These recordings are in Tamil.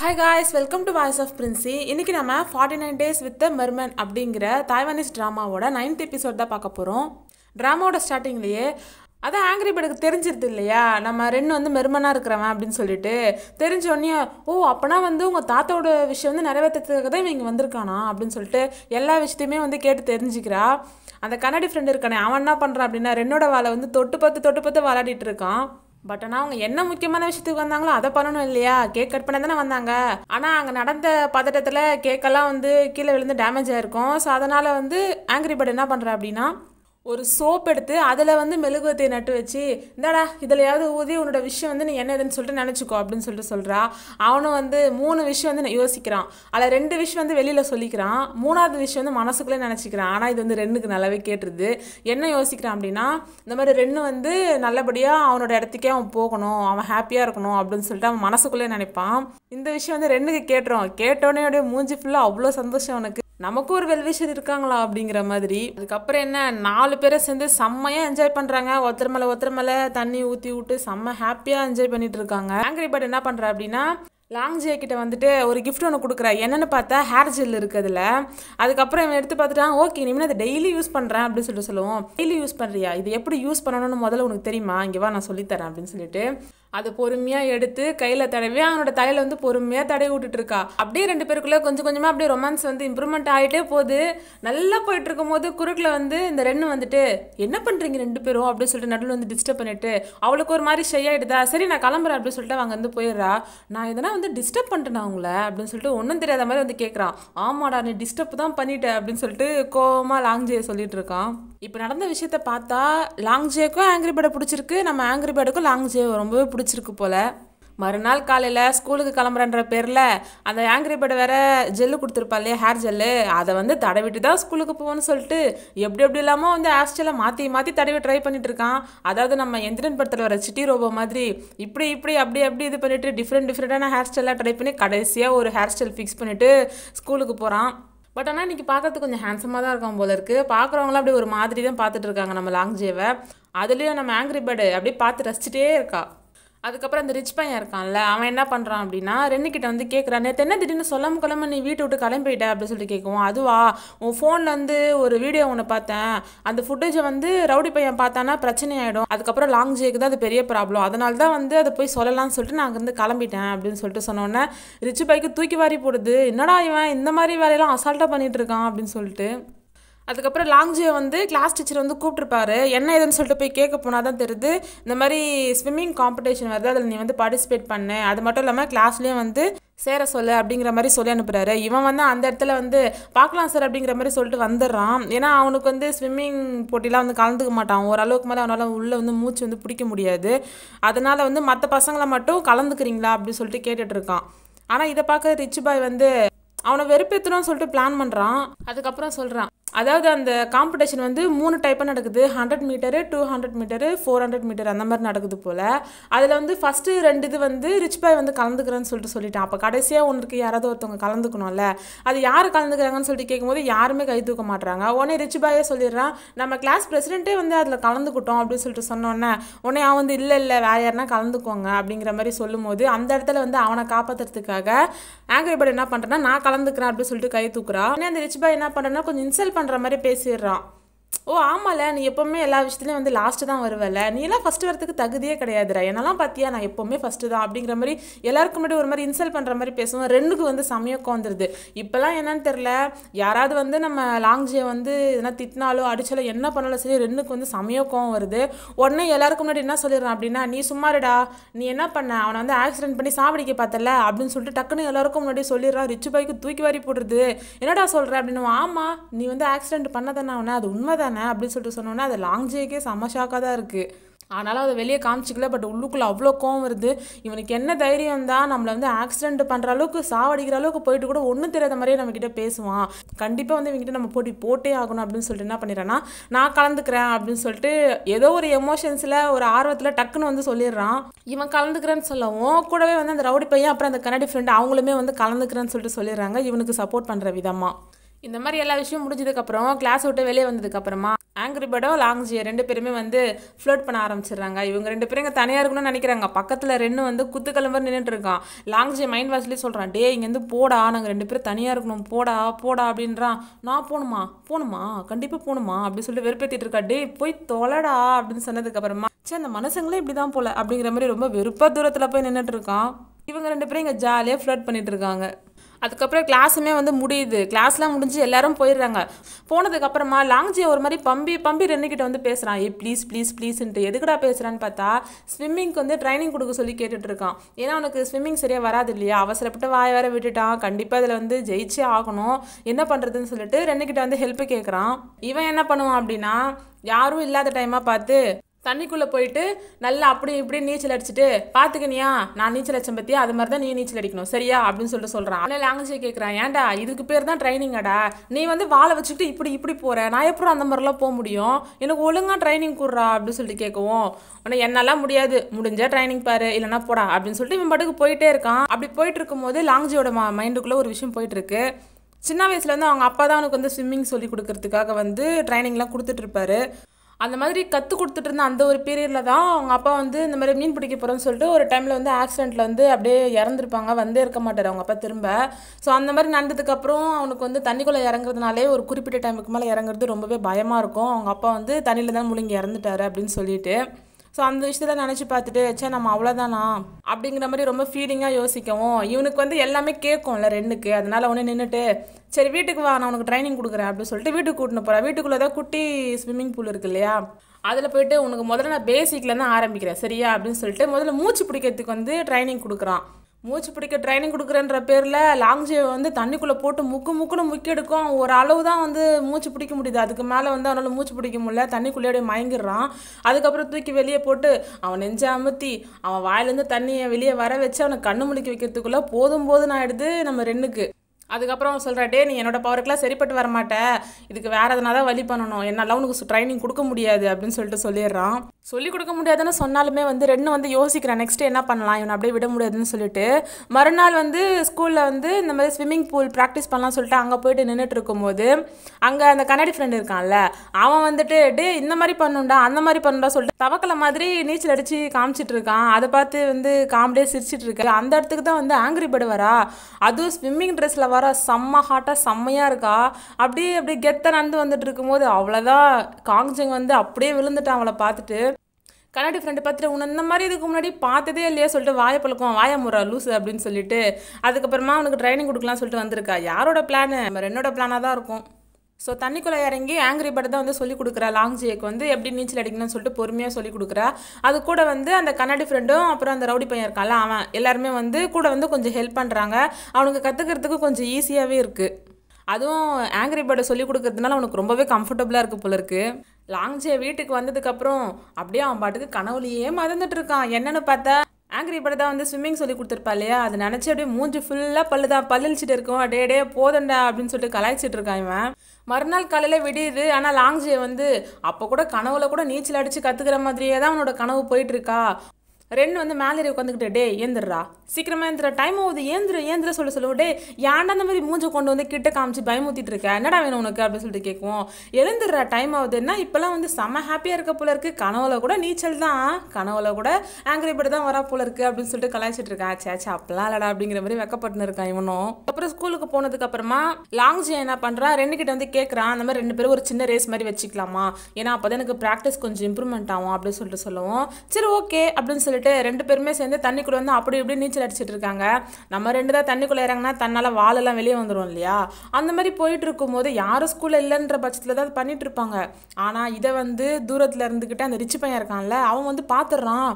hi guys welcome to voice of Princy இன்றைக்கி நம்ம forty nine days with Merman அப்படிங்கிற தாய்வானிஸ் ட்ராமாவோட நைன்த் எபிசோட் தான் பார்க்க போகிறோம் ட்ராமாவோட ஸ்டார்டிங்லேயே அதான் ஆங்கிரி பேர்டுக்கு தெரிஞ்சிருது இல்லையா நம்ம ரெண்டு வந்து மெருமனாக இருக்கிறவன் அப்படின்னு சொல்லிட்டு தெரிஞ்சோடனே ஓ அப்போனா வந்து உங்கள் தாத்தாவோட விஷயம் வந்து நிறைவேற்றுறதுக்காக தான் இவங்க வந்திருக்கானா அப்படின்னு சொல்லிட்டு எல்லா விஷயத்தையுமே வந்து கேட்டு தெரிஞ்சுக்கிறா அந்த கன்னடி ஃப்ரெண்டு இருக்கானே அவன் என்ன பண்ணுறான் அப்படின்னா ரெண்டோட வாழை வந்து தொட்டு பத்து தொட்டு பார்த்து விளாடிட்டு இருக்கான் பட் ஆனால் அவங்க என்ன முக்கியமான விஷயத்துக்கு வந்தாங்களோ அதை பண்ணணும் இல்லையா கேக் கட் பண்ண தானே வந்தாங்க ஆனால் அங்கே நடந்த பதட்டத்தில் கேக்கெல்லாம் வந்து கீழே விழுந்து டேமேஜ் ஆயிருக்கும் ஸோ அதனால் வந்து ஆங்கிரி பட் என்ன பண்ணுறா அப்படின்னா ஒரு சோப் எடுத்து அதில் வந்து மெழுகுவத்தையை நட்டு வச்சு இந்தாடா இதுலையாவது ஊதி உன்னோட விஷயம் வந்து நீ என்ன இதுன்னு சொல்லிட்டு நினச்சிக்கோ அப்படின்னு சொல்லிட்டு சொல்கிறா அவனும் வந்து மூணு விஷயம் வந்து யோசிக்கிறான் அதில் ரெண்டு விஷயம் வந்து வெளியில் சொல்லிக்கிறான் மூணாவது விஷயம் வந்து மனசுக்குள்ளே நினச்சிக்கிறான் ஆனால் இது வந்து ரெண்டுக்கு நல்லாவே கேட்டுருது என்ன யோசிக்கிறான் அப்படின்னா இந்த மாதிரி ரெண்டு வந்து நல்லபடியாக அவனோட இடத்துக்கே அவன் போகணும் அவன் ஹாப்பியாக இருக்கணும் அப்படின்னு சொல்லிட்டு அவன் மனசுக்குள்ளே நினைப்பான் இந்த விஷயம் வந்து ரெண்டுக்கு கேட்டுறோம் கேட்டோடனே மூஞ்சி ஃபுல்லாக அவ்வளோ சந்தோஷம் அவனுக்கு நமக்கும் ஒரு வெல்வேஷன் இருக்காங்களா அப்படிங்கிற மாதிரி அதுக்கப்புறம் என்ன நாலு பேரை சேர்ந்து செம்மையாக என்ஜாய் பண்ணுறாங்க ஒருத்தர் மேலே ஒருத்தர் மேலே தண்ணி ஊற்றி விட்டு செம்ம ஹாப்பியாக என்ஜாய் பண்ணிட்டு இருக்காங்க ஆங்கிரி பட் என்ன பண்ணுறா அப்படின்னா லாங் ஜே கிட்ட வந்துட்டு ஒரு கிஃப்ட் ஒன்று கொடுக்குறா என்னென்னு பார்த்தா ஹேர் ஜெல் இருக்குதுல அதுக்கப்புறம் இவன் எடுத்து பார்த்துட்டான் ஓகே இனிமேல் அதை டெய்லி யூஸ் பண்ணுறேன் அப்படின்னு சொல்லிட்டு சொல்லுவோம் டெய்லி யூஸ் பண்ணுறியா இது எப்படி யூஸ் பண்ணணும்னு முதல்ல உனக்கு தெரியுமா இங்கேவா நான் சொல்லித்தரேன் அப்படின்னு சொல்லிட்டு அதை பொறுமையாக எடுத்து கையில் தடவி அவனோட தலையில் வந்து பொறுமையாக தடவி விட்டுட்ருக்கா அப்படியே ரெண்டு பேருக்குள்ளே கொஞ்சம் கொஞ்சமாக அப்படியே ரொமான்ஸ் வந்து இம்ப்ரூவ்மெண்ட் ஆகிட்டே போகுது நல்லா போயிட்டு இருக்கும் போது குறுக்கில் வந்து இந்த ரெண்டு வந்துட்டு என்ன பண்ணுறீங்க ரெண்டு பேரும் அப்படின்னு சொல்லிட்டு நடுவில் வந்து டிஸ்டர்ப் பண்ணிட்டு அவளுக்கு ஒரு மாதிரி ஷை ஆகிடுதா சரி நான் கிளம்புறேன் அப்படின்னு சொல்லிட்டு அவங்க வந்து போயிடுறா நான் எதனா வந்து டிஸ்டர்ப் பண்ணிட்டேன் அவங்கள அப்படின்னு சொல்லிட்டு ஒன்றும் தெரியாத மாதிரி வந்து கேட்குறான் ஆமாடா நீ டிஸ்டர்ப் தான் பண்ணிட்டேன் அப்படின்னு சொல்லிட்டு கோவமாக லாங்ஜியை சொல்லிட்டு இருக்கான் இப்போ நடந்த விஷயத்த பார்த்தா லாங் ஜேக்கும் ஆங்கிரி பேர்டை பிடிச்சிருக்கு நம்ம ஆங்கிரி பேர்டுக்கும் ஜே ரொம்பவே பிடிச்சிருக்கு போல் மறுநாள் காலையில் ஸ்கூலுக்கு கிளம்புறன்ற பேரில் அந்த ஆங்கிரி பேர்டு வேற ஜெல்லு கொடுத்துருப்பா இல்லையா ஹேர் ஜெல்லு அதை வந்து தடவிட்டு தான் ஸ்கூலுக்கு போகணும்னு சொல்லிட்டு எப்படி எப்படி இல்லாமல் வந்து ஆஸ்டலை மாற்றி மாற்றி தடவி ட்ரை பண்ணிட்டு இருக்கான் அதாவது நம்ம எந்திரன் படத்தில் வர சிட்டி ரோபோ மாதிரி இப்படி இப்படி அப்படி அப்படி இது பண்ணிட்டு டிஃப்ரெண்ட் டிஃப்ரெண்ட்டான ஹேர் ஸ்டைலாக ட்ரை பண்ணி கடைசியாக ஒரு ஹேர் ஸ்டைல் ஃபிக்ஸ் பண்ணிவிட்டு ஸ்கூலுக்கு போகிறான் பட் ஆனால் இன்றைக்கி பார்க்கறதுக்கு கொஞ்சம் ஹேண்ட்ஸமாக தான் இருக்கும் போல இருக்குது பார்க்குறவங்களாம் அப்படி ஒரு மாதிரி தான் பார்த்துட்டு இருக்காங்க நம்ம லாங் ஜேவை அதுலேயும் நம்ம ஆங்கிரி பேர்டு அப்படியே பார்த்து ரசிச்சிட்டே இருக்கா அதுக்கப்புறம் அந்த ரிச் பையன் இருக்கான்ல அவன் என்ன பண்ணுறான் அப்படின்னா ரெண்டு கிட்ட வந்து கேட்குறான் நேற்று என்ன திடீர்னு சொல்லாம கிளம்ப நீ வீட்டை விட்டு கிளம்பிட்ட அப்படின்னு சொல்லிட்டு கேட்குவோம் அதுவா உன் ஃபோனில் வந்து ஒரு வீடியோ ஒன்று பார்த்தேன் அந்த ஃபுட்டேஜை வந்து ரவுடி பையன் பார்த்தானா பிரச்சனை ஆகிடும் அதுக்கப்புறம் லாங் ஜேக்கு தான் அது பெரிய ப்ராப்ளம் அதனால தான் வந்து அதை போய் சொல்லலாம்னு சொல்லிட்டு நான் வந்து கிளம்பிட்டேன் அப்படின்னு சொல்லிட்டு சொன்னோன்னே ரிச் பைக்கு தூக்கி வாரி போடுது என்னடா இவன் இந்த மாதிரி வேலையெல்லாம் அசால்ட்டாக பண்ணிகிட்டு இருக்கான் அப்படின்னு சொல்லிட்டு அதுக்கப்புறம் லாங்ஜியை வந்து கிளாஸ் டீச்சர் வந்து கூப்பிட்டுருப்பாரு என்ன ஏதுன்னு சொல்லிட்டு போய் கேட்க போனால் தான் தெரியுது இந்த மாதிரி ஸ்விம்மிங் காம்படிஷன் வருது அதில் நீ வந்து பார்ட்டிசிபேட் பண்ணு அது மட்டும் இல்லாமல் கிளாஸ்லேயும் வந்து சேர சொல்லு அப்படிங்கிற மாதிரி சொல்லி அனுப்புகிறாரு இவன் வந்து அந்த இடத்துல வந்து பார்க்கலாம் சார் அப்படிங்கிற மாதிரி சொல்லிட்டு வந்துடுறான் ஏன்னா அவனுக்கு வந்து ஸ்விம்மிங் போட்டிலாம் வந்து கலந்துக்க மாட்டான் ஓரளவுக்கு மாதிரி அவனால் உள்ளே வந்து மூச்சு வந்து பிடிக்க முடியாது அதனால் வந்து மற்ற பசங்களை மட்டும் கலந்துக்கிறீங்களா அப்படின்னு சொல்லிட்டு கேட்டுட்ருக்கான் ஆனால் இதை பார்க்க ரிச் பாய் வந்து அவனை வெறுப்பேற்றணும்னு சொல்லிட்டு பிளான் பண்ணுறான் அதுக்கப்புறம் சொல்கிறான் அதாவது அந்த காம்படிஷன் வந்து மூணு டைப்பாக நடக்குது hundred metre two hundred metre four hundred metre அந்த மாதிரி நடக்குது போல் அதில் வந்து ஃபஸ்ட்டு ரெண்டு இது வந்து ரிச் பாய் வந்து கலந்துக்கிறேன்னு சொல்லிட்டு சொல்லிட்டான் அப்போ கடைசியாக ஒன்றுக்கு யாராவது ஒருத்தவங்க கலந்துக்கணும்ல அது யார் கலந்துக்கிறாங்கன்னு சொல்லிட்டு கேட்கும்போது யாருமே கை தூக்க மாட்டுறாங்க உடனே ரிச் பாயே சொல்லிடுறான் நம்ம கிளாஸ் பிரசிடென்ட்டே வந்து அதில் கலந்துக்கிட்டோம் அப்படின்னு சொல்லிட்டு சொன்னோன்னே உடனே அவன் வந்து இல்லை இல்லை வேறு யாருனா கலந்துக்கோங்க அப்படிங்கிற மாதிரி சொல்லும் அந்த இடத்துல வந்து அவனை காப்பாற்றுறதுக்காக ஆங்கர் பேர்டு என்ன பண்ணுறேன்னா நான் கலந்துக்கிறேன் அப்படின்னு சொல்லிட்டு கை தூக்குறான் உடனே அந்த ரிச் பாய் என்ன பண்ணுறேன்னா கொஞ்சம் இன்சல்ட் பண்ணுற மாதிரி பேசிடுறான் ஓ ஆமால நீ எப்போவுமே எல்லா விஷயத்துலையும் வந்து லாஸ்ட்டு தான் வருவல நீ எல்லாம் ஃபஸ்ட்டு வரதுக்கு தகுதியே கிடையாதுடா என்னெல்லாம் பார்த்தியா நான் எப்போவுமே ஃபஸ்ட்டு தான் அப்படிங்கிற மாதிரி எல்லாருக்கும் முன்னாடி ஒரு மாதிரி இன்சல்ட் பண்ணுற மாதிரி பேசுவோம் ரெண்டுக்கு வந்து சமயக்கம் வந்துடுது இப்போல்லாம் என்னன்னு தெரில யாராவது வந்து நம்ம லாங்ஜியை வந்து எதனா திட்டினாலோ அடிச்சாலோ என்ன பண்ணாலும் சரி ரெண்டுக்கு வந்து சமயக்கம் வருது உடனே எல்லாருக்கும் முன்னாடி என்ன சொல்லிடுறான் அப்படின்னா நீ சும்மாருடா நீ என்ன பண்ண அவனை வந்து ஆக்சிடென்ட் பண்ணி சாவடிக்க பார்த்தல அப்படின்னு சொல்லிட்டு டக்குன்னு எல்லாருக்கும் முன்னாடி சொல்லிடுறான் ரிச்சு பாய்க்கு தூக்கி வாரி போடுறது என்னடா சொல்கிற அப்படின்னு ஆமாம் நீ வந்து ஆக்சிடென்ட் பண்ணதானே அவனை அது உண்மை தானே அப்படின்னு சொல்லிட்டு சொன்னோன்னே அது லாங் ஜேக்கே செம்ம ஷாக்காக தான் இருக்குது ஆனாலும் அதை வெளியே காமிச்சிக்கல பட் உள்ளுக்குள்ளே அவ்வளோ கோவம் வருது இவனுக்கு என்ன தைரியம் தான் நம்மளை வந்து ஆக்சிடென்ட் பண்ணுற அளவுக்கு சாவடிக்கிற அளவுக்கு போயிட்டு கூட ஒன்றும் தெரியாத மாதிரியே நம்மக்கிட்ட பேசுவான் கண்டிப்பாக வந்து இவங்ககிட்ட நம்ம போட்டி போட்டே ஆகணும் அப்படின்னு சொல்லிட்டு என்ன பண்ணிடுறேன்னா நான் கலந்துக்கிறேன் அப்படின்னு சொல்லிட்டு ஏதோ ஒரு எமோஷன்ஸில் ஒரு ஆர்வத்தில் டக்குன்னு வந்து சொல்லிடுறான் இவன் கலந்துக்கிறேன்னு சொல்லவும் கூடவே வந்து அந்த ரவுடி பையன் அப்புறம் அந்த கன்னடி ஃப்ரெண்டு அவங்களுமே வந்து கலந்துக்கிறேன்னு சொல்லிட்டு சொல்லிடுறாங்க இவனுக்கு சப்போர்ட் பண்ணுற விதமாக இந்த மாதிரி எல்லா விஷயம் முடிஞ்சதுக்கப்புறம் கிளாஸ் விட்டு வெளியே வந்ததுக்கப்புறமா ஆங்கிரி லாங் லாங்ஜி ரெண்டு பேருமே வந்து ஃப்ளோட் பண்ண ஆரம்பிச்சிடுறாங்க இவங்க ரெண்டு பேரும் இங்கே தனியாக இருக்கணும்னு நினைக்கிறாங்க பக்கத்தில் ரெண்டு வந்து குத்து கிளம்பு நின்றுட்டு இருக்கான் லாங்ஜி மைண்ட் வாஷ்லேயே சொல்கிறான் டே இங்கேருந்து போடா நாங்கள் ரெண்டு பேரும் தனியாக இருக்கணும் போடா போடா அப்படின்றான் நான் போகணுமா போகணுமா கண்டிப்பாக போகணுமா அப்படின்னு சொல்லிட்டு வெறுப்பேற்றிட்டு இருக்கா டே போய் தொலடா அப்படின்னு சொன்னதுக்கப்புறமா சே அந்த மனுஷங்களே இப்படி தான் போல அப்படிங்கிற மாதிரி ரொம்ப வெறுப்பாக தூரத்தில் போய் நின்றுட்டு இருக்கான் இவங்க ரெண்டு பேரும் இங்கே ஜாலியாக ஃப்ளோட் பண்ணிட்டு இருக்காங்க அதுக்கப்புறம் கிளாஸுமே வந்து முடியுது கிளாஸ்லாம் முடிஞ்சு எல்லாரும் போயிடுறாங்க போனதுக்கப்புறமா லாங்ஜி ஒரு மாதிரி பம்பி பம்பி ரெண்டுக்கிட்ட வந்து பேசுகிறான் ஏ ப்ளீஸ் ப்ளீஸ் ப்ளீஸ்ன்ட்டு எதுக்குடா பேசுகிறான்னு பார்த்தா ஸ்விம்மிங்க்கு வந்து ட்ரைனிங் கொடுக்க சொல்லி கேட்டுட்ருக்கான் ஏன்னா அவனுக்கு ஸ்விம்மிங் சரியாக வராது இல்லையா அவசரப்பட்டு வாய வேற விட்டுட்டான் கண்டிப்பாக அதில் வந்து ஜெயிச்சே ஆகணும் என்ன பண்ணுறதுன்னு சொல்லிட்டு ரெண்டுக்கிட்ட வந்து ஹெல்ப் கேட்குறான் இவன் என்ன பண்ணுவான் அப்படின்னா யாரும் இல்லாத டைமாக பார்த்து தண்ணிக்குள்ளே போயிட்டு நல்லா அப்படி இப்படி நீச்சல் அடிச்சுட்டு பார்த்துக்கினியா நான் நீச்சல் அடிச்சேன் பற்றியா அது மாதிரி தான் நீ நீச்சல் அடிக்கணும் சரியா அப்படின்னு சொல்லிட்டு சொல்கிறான் ஆனால் லாங்குவேஜ் கேட்குறான் ஏன்டா இதுக்கு பேர் தான் ட்ரைனிங்காடா நீ வந்து வாழை வச்சுக்கிட்டு இப்படி இப்படி போகிற நான் எப்படி அந்த மாதிரிலாம் போக முடியும் எனக்கு ஒழுங்காக ட்ரைனிங் கூடுறா அப்படின்னு சொல்லிட்டு கேட்கவும் உனக்கு என்னெல்லாம் முடியாது முடிஞ்ச ட்ரைனிங் பாரு இல்லைனா போடா அப்படின்னு சொல்லிட்டு இவன் பாட்டுக்கு போயிட்டே இருக்கான் அப்படி போயிட்டு இருக்கும்போது லாங்ஜியோட மைண்டுக்குள்ளே ஒரு விஷயம் போயிட்டுருக்கு சின்ன வயசுலேருந்து அவங்க அப்பா தான் அவனுக்கு வந்து ஸ்விம்மிங் சொல்லி கொடுக்கறதுக்காக வந்து ட்ரைனிங்லாம் கொடுத்துட்ருப்பாரு அந்த மாதிரி கற்றுக் கொடுத்துட்டு இருந்த அந்த ஒரு பீரியடில் தான் அவங்க அப்பா வந்து இந்த மாதிரி மீன் பிடிக்க போகிறோன்னு சொல்லிட்டு ஒரு டைமில் வந்து ஆக்சிடெண்ட்டில் வந்து அப்படியே இறந்துருப்பாங்க வந்தே இருக்க மாட்டார் அவங்க அப்பா திரும்ப ஸோ அந்த மாதிரி நடந்ததுக்கப்புறம் அவனுக்கு வந்து தண்ணிக்குள்ளே இறங்குறதுனாலே ஒரு குறிப்பிட்ட டைமுக்கு மேலே இறங்குறது ரொம்பவே பயமாக இருக்கும் அவங்க அப்பா வந்து தண்ணியில் தான் முழுங்கி இறந்துட்டார் அப்படின்னு சொல்லிட்டு ஸோ அந்த விஷயத்தில் நினச்சி பார்த்துட்டு சே நம்ம அவ்வளோதானா அப்படிங்கிற மாதிரி ரொம்ப ஃபீலிங்காக யோசிக்கவும் இவனுக்கு வந்து எல்லாமே கேட்கும்ல ரெண்டுக்கு அதனால ஒன்று நின்றுட்டு சரி வீட்டுக்கு வா நான் உனக்கு ட்ரைனிங் கொடுக்குறேன் அப்படின்னு சொல்லிட்டு வீட்டுக்கு கூட்டின்னு போகிறேன் வீட்டுக்குள்ளே தான் குட்டி ஸ்விம்மிங் பூல் இருக்கு இல்லையா அதில் போயிட்டு உனக்கு முதல்ல நான் பேசிக்கில் தான் ஆரம்பிக்கிறேன் சரியா அப்படின்னு சொல்லிட்டு முதல்ல மூச்சு பிடிக்கிறதுக்கு வந்து ட்ரைனிங் கொடுக்குறான் மூச்சு பிடிக்க ட்ரைனிங் கொடுக்குறன்ற பேரில் லாங் ஜேவை வந்து தண்ணிக்குள்ளே போட்டு முக்கு முக்குன்னு முக்கி எடுக்கும் ஒரு அளவு தான் வந்து மூச்சு பிடிக்க முடியுது அதுக்கு மேலே வந்து அவனால் மூச்சு பிடிக்க முடியல தண்ணிக்குள்ளேயே மயங்கிடுறான் அதுக்கப்புறம் தூக்கி வெளியே போட்டு அவன் நெஞ்ச அமுத்தி அவன் வாயிலேருந்து தண்ணியை வெளியே வர வச்சு அவனை கண்ணு முழிக்க வைக்கிறதுக்குள்ளே போதும் நான் ஆகிடுது நம்ம ரெண்டுக்கு அதுக்கப்புறம் அவன் சொல்கிறா டே நீ என்னோடய பவருக்குலாம் சரிப்பட்டு வரமாட்டேன் இதுக்கு வேறு எதனா தான் வழி பண்ணணும் என்னால் உனக்கு ட்ரைனிங் கொடுக்க முடியாது அப்படின்னு சொல்லிட்டு சொல்லிடுறான் சொல்லிக் கொடுக்க முடியாதுன்னு சொன்னாலுமே வந்து ரெண்டு வந்து யோசிக்கிறேன் நெக்ஸ்ட்டு என்ன பண்ணலாம் இவனை அப்படியே விட முடியாதுன்னு சொல்லிட்டு மறுநாள் வந்து ஸ்கூலில் வந்து இந்த மாதிரி ஸ்விம்மிங் பூல் ப்ராக்டிஸ் பண்ணலாம் சொல்லிட்டு அங்கே போயிட்டு நின்றுட்டு இருக்கும்போது அங்கே அந்த கன்னடி ஃப்ரெண்டு இருக்கான்ல அவன் வந்துட்டு டே இந்த மாதிரி பண்ணுண்டா அந்த மாதிரி பண்ணுண்டா சொல்லிட்டு தவக்கலை மாதிரி நீச்சல் அடித்து காமிச்சிட்டு இருக்கான் அதை பார்த்து வந்து காமெடியாக சிரிச்சிட்டு இருக்கு அந்த இடத்துக்கு தான் வந்து ஆங்கிரி பேர்டு வரா அதுவும் ஸ்விம்மிங் ட்ரெஸ்ஸில் வர செம்ம ஹாட்டாக செம்மையாக இருக்கா அப்படியே அப்படியே கெத்த நடந்து வந்துட்டு இருக்கும்போது அவ்வளோதான் காங்ஜிங் வந்து அப்படியே விழுந்துட்டான் அவளை பார்த்துட்டு கண்ணாடி ஃப்ரெண்டு பார்த்துட்டு உன்னை இந்த மாதிரி இதுக்கு முன்னாடி பார்த்ததே இல்லையா சொல்லிட்டு வாய பழக்கம் வாய முறா லூஸ் அப்படின்னு சொல்லிட்டு அதுக்கப்புறமா அவனுக்கு ட்ரைனிங் கொடுக்கலாம் சொல்லிட்டு வந்திருக்கா யாரோட பிளானு ரெண்டோட பிளானாக தான் இருக்கும் ஸோ தண்ணிக்குள்ளே இறங்கி ஆங்கிரி பர்ட் தான் வந்து சொல்லிக் கொடுக்குறா லாங் ஜேக்கு வந்து எப்படி நீச்சல் அடிக்கணும்னு சொல்லிட்டு பொறுமையாக சொல்லிக் கொடுக்குறா அது கூட வந்து அந்த கண்ணாடி ஃப்ரெண்டும் அப்புறம் அந்த ரவுடி பையன் இருக்கான்ல அவன் எல்லாருமே வந்து கூட வந்து கொஞ்சம் ஹெல்ப் பண்ணுறாங்க அவனுக்கு கற்றுக்கிறதுக்கு கொஞ்சம் ஈஸியாகவே இருக்குது அதுவும் ஆங்கிரி பேர்டை சொல்லிக் கொடுக்கறதுனால அவனுக்கு ரொம்பவே கம்ஃபர்டபுளாக இருக்குது போல இருக்குது லாங்ஜே வீட்டுக்கு வந்ததுக்கப்புறம் அப்படியே அவன் பாட்டுக்கு கனவுலையே மறந்துட்டு இருக்கான் என்னென்னு பார்த்தா ஆங்கிரி படம் தான் வந்து ஸ்விம்மிங் சொல்லி கொடுத்துருப்பா இல்லையா அதை நினச்சி அப்படியே மூஞ்சி ஃபுல்லாக பல்லு தான் பல்லிச்சிட்டு இருக்கும் டே டே போதண்டா அப்படின்னு சொல்லிட்டு கலாய்ச்சிட்டு இருக்கான் இவன் மறுநாள் காலையில் விடியுது ஆனால் லாங்ஜே வந்து அப்போ கூட கனவுல கூட நீச்சல் அடித்து கற்றுக்கிற மாதிரியே தான் அவனோட கனவு போயிட்டுருக்கா ரெண்டு வந்து மேலே உட்காந்துக்கிட்டு டே ஏந்துடுறா சீக்கிரமாக ஏந்திர டைம் ஆகுது ஏந்திர ஏந்திர சொல்ல சொல்லுவோம் டே ஏன்டா அந்த மாதிரி மூஞ்சை கொண்டு வந்து கிட்ட காமிச்சு பயமுத்திட்டு இருக்க என்னடா வேணும் உனக்கு அப்படின்னு சொல்லிட்டு கேட்குவோம் எழுந்துடுற டைம் ஆகுதுன்னா இப்போலாம் வந்து செம்ம ஹாப்பியாக இருக்க போல இருக்கு கனவுல கூட நீச்சல் தான் கனவுல கூட ஆங்கிரி பட்டு தான் வரா போல இருக்கு அப்படின்னு சொல்லிட்டு கலாய்ச்சிட்டு இருக்கேன் சேச்சா அப்பெல்லாம் இல்லடா அப்படிங்கிற மாதிரி வெக்கப்பட்டு இருக்கான் இவனும் அப்புறம் ஸ்கூலுக்கு போனதுக்கு அப்புறமா லாங்ஜி என்ன பண்ணுறான் ரெண்டு கிட்ட வந்து கேட்குறான் அந்த மாதிரி ரெண்டு பேரும் ஒரு சின்ன ரேஸ் மாதிரி வச்சுக்கலாமா ஏன்னா அப்போ தான் எனக்கு ப்ராக்டிஸ் கொஞ்சம் இம்ப்ரூவ்மெண்ட் ஆகும் அப்படின்னு சொல்லிட்டு சொல்லுவோம் சரி ஓகே அப்படின்னு சொல்லி சொல்லிட்டு ரெண்டு பேருமே சேர்ந்து தண்ணிக்குள்ளே வந்து அப்படி இப்படி நீச்சல் அடிச்சிட்டு இருக்காங்க நம்ம ரெண்டு தான் தண்ணிக்குள்ளே இறங்கினா தன்னால் வாழெல்லாம் வெளியே வந்துடும் இல்லையா அந்த மாதிரி போயிட்டு இருக்கும்போது யாரும் ஸ்கூலில் இல்லைன்ற பட்சத்தில் தான் பண்ணிட்டு இருப்பாங்க ஆனால் இதை வந்து தூரத்தில் இருந்துக்கிட்டு அந்த ரிச்சு பையன் இருக்கான்ல அவன் வந்து பார்த்துடுறான்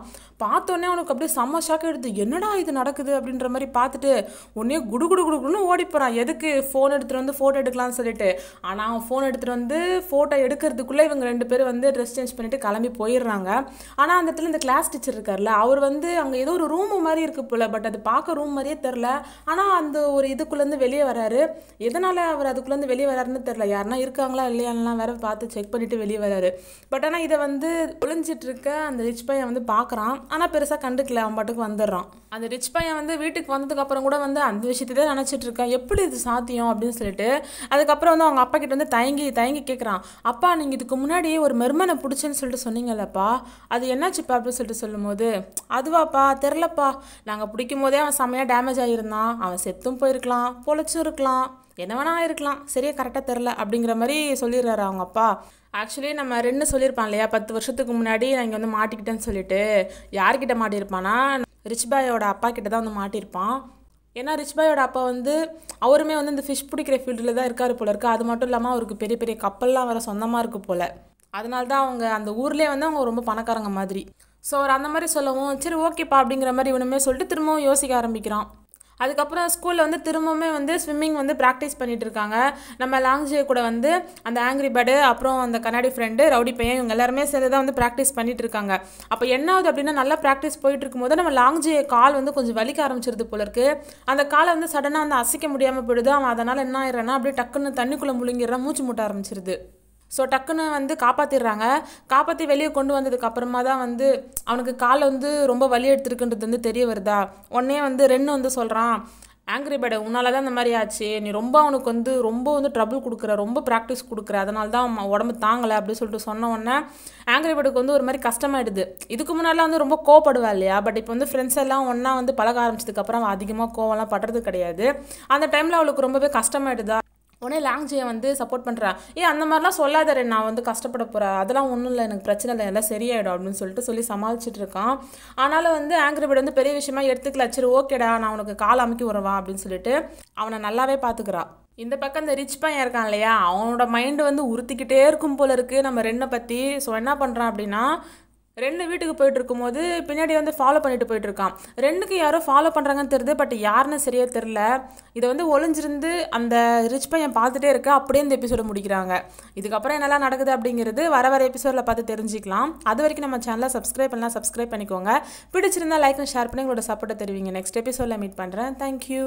பார்த்தோன்னே அவனுக்கு அப்படியே செம்ம ஷாக் எடுத்து என்னடா இது நடக்குது அப்படின்ற மாதிரி பார்த்துட்டு உடனே குடு குடு குடுக்குன்னு ஓடி போகிறான் எதுக்கு ஃபோன் எடுத்துகிட்டு வந்து ஃபோட்டோ எடுக்கலாம்னு சொல்லிட்டு ஆனால் அவன் ஃபோன் எடுத்துகிட்டு வந்து ஃபோட்டோ எடுக்கிறதுக்குள்ளே இவங்க ரெண்டு பேரும் வந்து ட்ரெஸ் சேஞ்ச் பண்ணிவிட்டு கிளம்பி போயிடுறாங்க ஆனால் அந்த இடத்துல இந்த கிளாஸ் டீச்சர் இருக்கார்ல அவர் வந்து அங்கே ஏதோ ஒரு ரூமு மாதிரி இருக்குது போல் பட் அது பார்க்க ரூம் மாதிரியே தெரில ஆனால் அந்த ஒரு இதுக்குள்ளேருந்து வெளியே வராரு எதனால் அவர் அதுக்குள்ளேருந்து வெளியே வராருன்னு தெரில யாருன்னா இருக்காங்களா இல்லையானலாம் வேற பார்த்து செக் பண்ணிவிட்டு வெளியே வராரு பட் ஆனால் இதை வந்து ஒளிஞ்சிட்ருக்க அந்த ரிச் பையன் வந்து பார்க்குறான் ஆனால் பெருசாக கண்டுக்கல அவன் பாட்டுக்கு வந்துடுறான் அந்த ரிச் பையன் வந்து வீட்டுக்கு வந்ததுக்கப்புறம் கூட வந்து அந்த விஷயத்தை நினச்சிட்டு இருக்கேன் எப்படி இது சாத்தியம் அப்படின்னு சொல்லிட்டு அதுக்கப்புறம் வந்து அவங்க அப்பா கிட்ட வந்து தயங்கி தயங்கி கேட்குறான் அப்பா நீங்கள் இதுக்கு முன்னாடியே ஒரு மெர்மனை பிடிச்சேன்னு சொல்லிட்டு சொன்னீங்கல்லப்பா அது என்னாச்சுப்பா அப்படின்னு சொல்லிட்டு சொல்லும்போது அதுவாப்பா தெரிலப்பா நாங்கள் பிடிக்கும் போதே அவன் செம்மையாக டேமேஜ் ஆகியிருந்தான் அவன் செத்தும் போயிருக்கலாம் பொழைச்சும் இருக்கலாம் என்ன வேணா இருக்கலாம் சரியா கரெக்டாக தெரில அப்படிங்கிற மாதிரி சொல்லிடுறாரு அவங்க அப்பா ஆக்சுவலி நம்ம ரெண்டு சொல்லியிருப்பான் இல்லையா பத்து வருஷத்துக்கு முன்னாடி நான் இங்கே வந்து மாட்டிக்கிட்டேன்னு சொல்லிட்டு யார்கிட்ட மாட்டியிருப்பானா ரிச் பாயோட அப்பா கிட்ட தான் வந்து மாட்டியிருப்பான் ஏன்னா ரிச் பாயோட அப்பா வந்து அவருமே வந்து இந்த ஃபிஷ் பிடிக்கிற ஃபீல்டில் தான் இருக்கார் போல இருக்குது அது மட்டும் இல்லாமல் அவருக்கு பெரிய பெரிய கப்பல்லாம் வர சொந்தமாக இருக்குது போல் அதனால தான் அவங்க அந்த ஊர்லேயே வந்து அவங்க ரொம்ப பணக்காரங்க மாதிரி ஸோ அவர் அந்த மாதிரி சொல்லவும் சரி ஓகேப்பா அப்படிங்கிற மாதிரி இவனுமே சொல்லிட்டு திரும்பவும் யோசிக்க ஆரம்பிக்கிறான் அதுக்கப்புறம் ஸ்கூலில் வந்து திரும்பவுமே வந்து ஸ்விம்மிங் வந்து ப்ராக்டிஸ் பண்ணிகிட்டு இருக்காங்க நம்ம லாங்ஜே கூட வந்து அந்த ஆங்கிரி பேர்டு அப்புறம் அந்த கண்ணாடி ஃப்ரெண்டு ரவுடி பையன் இவங்க எல்லாருமே சேர்ந்து தான் வந்து ப்ராக்டிஸ் பண்ணிகிட்டு இருக்காங்க அப்போ என்ன ஆகுது அப்படின்னா நல்லா ப்ராக்டிஸ் போயிட்டு இருக்கும்போது நம்ம லாங்ஜே கால் வந்து கொஞ்சம் வலிக்க ஆரம்பிச்சிருது போல இருக்கு அந்த காலை வந்து சடனாக வந்து அசைக்க முடியாமல் போயிடுது அவன் அதனால் என்ன ஆயிடுறான்னா அப்படியே டக்குன்னு தண்ணிக்குள்ளே முழுங்கிடுறான் மூச்சு முட்ட ஆரம்பிச்சிருது ஸோ டக்குன்னு வந்து காப்பாற்றிடுறாங்க காப்பாற்றி வெளியே கொண்டு வந்ததுக்கப்புறமா தான் வந்து அவனுக்கு காலை வந்து ரொம்ப வலி எடுத்துருக்குன்றது வந்து தெரிய வருதா உடனே வந்து ரென்னு வந்து சொல்கிறான் ஆங்கிரி பேடை உன்னால தான் இந்த மாதிரி ஆச்சு நீ ரொம்ப அவனுக்கு வந்து ரொம்ப வந்து ட்ரபுள் கொடுக்குற ரொம்ப ப்ராக்டிஸ் கொடுக்குற அதனால தான் அவன் உடம்பு தாங்கலை அப்படின்னு சொல்லிட்டு சொன்ன உடனே ஆங்கிரி பேடுக்கு வந்து ஒரு மாதிரி கஷ்டமாயிடுது இதுக்கு முன்னாடிலாம் வந்து ரொம்ப கோவப்படுவா இல்லையா பட் இப்போ வந்து ஃப்ரெண்ட்ஸ் எல்லாம் ஒன்றா வந்து பழக ஆரம்பிச்சதுக்கப்புறம் அவன் அதிகமாக கோவம்லாம் படுறது கிடையாது அந்த டைமில் அவளுக்கு ரொம்பவே கஷ்டமாயிடுதா உடனே லாங்ஜியை வந்து சப்போர்ட் பண்ணுறான் ஏ அந்த மாதிரிலாம் சொல்லாதரே நான் வந்து கஷ்டப்பட போகிறேன் அதெல்லாம் ஒன்றும் இல்லை எனக்கு பிரச்சனை இல்லை எல்லாம் சரியாயிடும் அப்படின்னு சொல்லிட்டு சொல்லி சமாளிச்சுட்டு இருக்கான் ஆனாலும் வந்து ஆங்கிரி வந்து பெரிய விஷயமா எடுத்துக்கல சரி ஓகேடா நான் உனக்கு கால் அமைக்க வரவா அப்படின்னு சொல்லிட்டு அவனை நல்லாவே பார்த்துக்கிறான் இந்த பக்கம் இந்த ரிச் பையன் இருக்கான் இல்லையா அவனோட மைண்டு வந்து உறுத்திக்கிட்டே இருக்கும் போல இருக்குது நம்ம ரெண்டை பற்றி ஸோ என்ன பண்ணுறான் அப்படின்னா ரெண்டு வீட்டுக்கு போயிட்டு இருக்கும்போது பின்னாடி வந்து ஃபாலோ பண்ணிட்டு போயிட்டு இருக்கான் ரெண்டுக்கு யாரோ ஃபாலோ பண்ணுறாங்கன்னு தெரியுது பட் யாருன்னு சரியாக தெரில இதை வந்து ஒளிஞ்சிருந்து அந்த ரிச் பையன் பார்த்துட்டே இருக்க அப்படியே இந்த எபிசோடு முடிக்கிறாங்க இதுக்கப்புறம் என்னெல்லாம் நடக்குது அப்படிங்கிறது வர வர எபிசோடில் பார்த்து தெரிஞ்சுக்கலாம் அது வரைக்கும் நம்ம சேனலை சப்ஸ்கிரைப் பண்ணலாம் சப்ஸ்கிரைப் பண்ணிக்கோங்க பிடிச்சிருந்தா லைக் அண்ட் ஷேர் பண்ணி உங்களோட சப்போர்ட்டை தெரிவிங்க நெக்ஸ்ட் எபிசோடில் மீட் பண்ணுறேன் தேங்க்யூ